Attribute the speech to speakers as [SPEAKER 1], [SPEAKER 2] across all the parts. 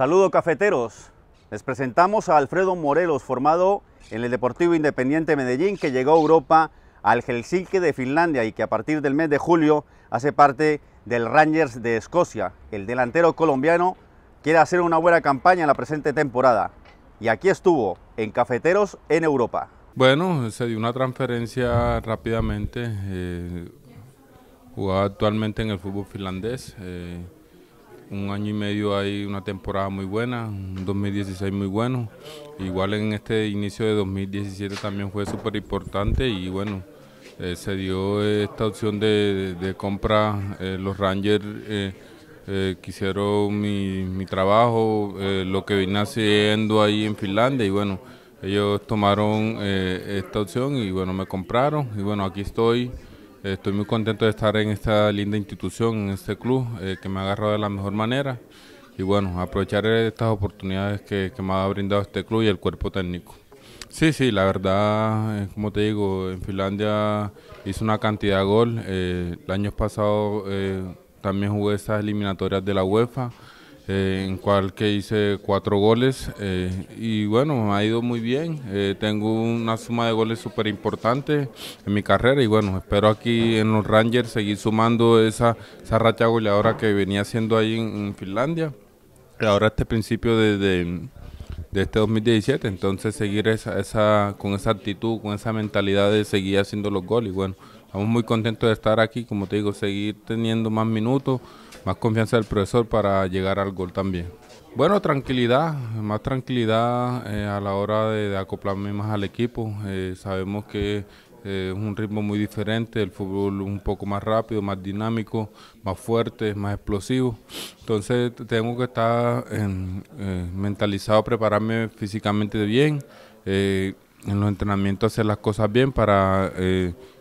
[SPEAKER 1] Saludo cafeteros. Les presentamos a Alfredo Morelos, formado en el Deportivo Independiente Medellín, que llegó a Europa al Helsinki de Finlandia y que a partir del mes de julio hace parte del Rangers de Escocia. El delantero colombiano quiere hacer una buena campaña en la presente temporada. Y aquí estuvo, en Cafeteros en Europa.
[SPEAKER 2] Bueno, se dio una transferencia rápidamente. Eh, jugaba actualmente en el fútbol finlandés. Eh, un año y medio hay una temporada muy buena, un 2016 muy bueno. Igual en este inicio de 2017 también fue súper importante y bueno, eh, se dio esta opción de, de, compra. Eh, los Rangers eh, quisieron mi, mi trabajo, lo que vine haciendo ahí en Finlandia y bueno, ellos tomaron esta opción y bueno, me compraron y bueno, aquí estoy. Estoy muy contento de estar en esta linda institución, en este club, eh, que me ha agarrado de la mejor manera. Y bueno, aprovechar estas oportunidades que, me ha brindado este club y el cuerpo técnico. Sí, sí, la verdad, eh, como te digo, en Finlandia hice una cantidad de gol. Eh, el año pasado también jugué esas eliminatorias de la UEFA. Eh, en cual que hice cuatro goles eh, y bueno, ha ido muy bien. Eh, tengo una suma de goles súper importante en mi carrera y bueno, espero aquí en los Rangers seguir sumando esa, esa racha goleadora que venía haciendo ahí en, Finlandia. Y ahora este principio de, de, de, este 2017, entonces seguir esa, esa, con esa actitud, con esa mentalidad de seguir haciendo los goles y bueno, Estamos muy contentos de estar aquí, como te digo, seguir teniendo más minutos, más confianza del profesor para llegar al gol también. Bueno, tranquilidad, más tranquilidad eh, a la hora de, acoplarme más al equipo. Eh, sabemos que eh, es un ritmo muy diferente, el fútbol un poco más rápido, más dinámico, más fuerte, más explosivo. Entonces tengo que estar mentalizado, prepararme físicamente bien, en los entrenamientos hacer las cosas bien para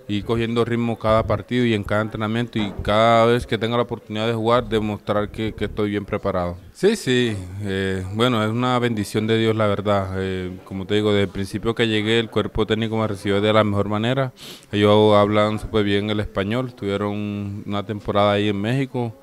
[SPEAKER 2] y cogiendo ritmo cada partido y en cada entrenamiento y cada vez que tenga la oportunidad de jugar, demostrar que, que estoy bien preparado. Sí, sí, eh, bueno, es una bendición de Dios la verdad. Eh, como te digo, desde el principio que llegué el cuerpo técnico me recibió de la mejor manera. Ellos hablan súper bien el español, tuvieron una temporada ahí en México.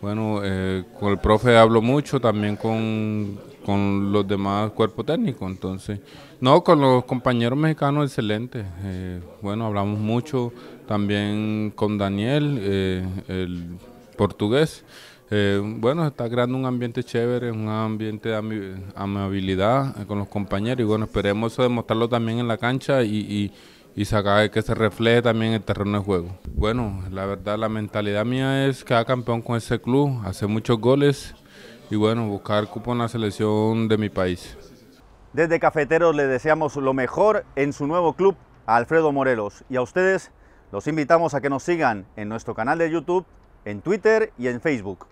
[SPEAKER 2] Bueno, eh, con el profe hablo mucho, también con con los demás cuerpos técnicos. Entonces, no, con los compañeros mexicanos, excelente. Eh, bueno, hablamos mucho también con Daniel, eh, el portugués. Eh, bueno, está creando un ambiente chévere, un ambiente de amabilidad con los compañeros y bueno, esperemos eso demostrarlo también en la cancha y, y sacar que se refleje también el terreno de juego. Bueno, la verdad, la mentalidad mía es cada campeón con ese club, hace muchos goles, y bueno, buscar cupo en la selección de mi país.
[SPEAKER 1] Desde Cafeteros le deseamos lo mejor en su nuevo club Alfredo Morelos y a ustedes los invitamos a que nos sigan en nuestro canal de YouTube, en Twitter y en Facebook.